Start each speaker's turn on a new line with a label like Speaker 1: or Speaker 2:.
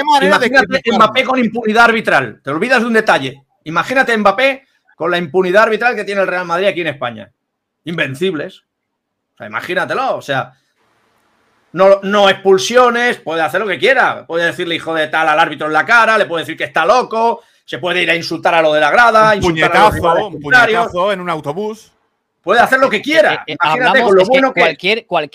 Speaker 1: Imagínate
Speaker 2: Mbappé con impunidad arbitral. Te olvidas de un detalle. Imagínate Mbappé con la impunidad arbitral que tiene el Real Madrid aquí en España. Invencibles. imagínatelo. O sea, no, no, expulsiones, puede hacer lo que quiera. Puede decirle hijo de tal al árbitro en la cara, le puede decir que está loco, se puede ir a insultar a lo de la grada, puñetazo, un puñetazo
Speaker 3: en un autobús.
Speaker 2: Puede hacer lo que quiera. Eh, eh, Imagínate con lo bueno que.
Speaker 4: Cualquier, cualquier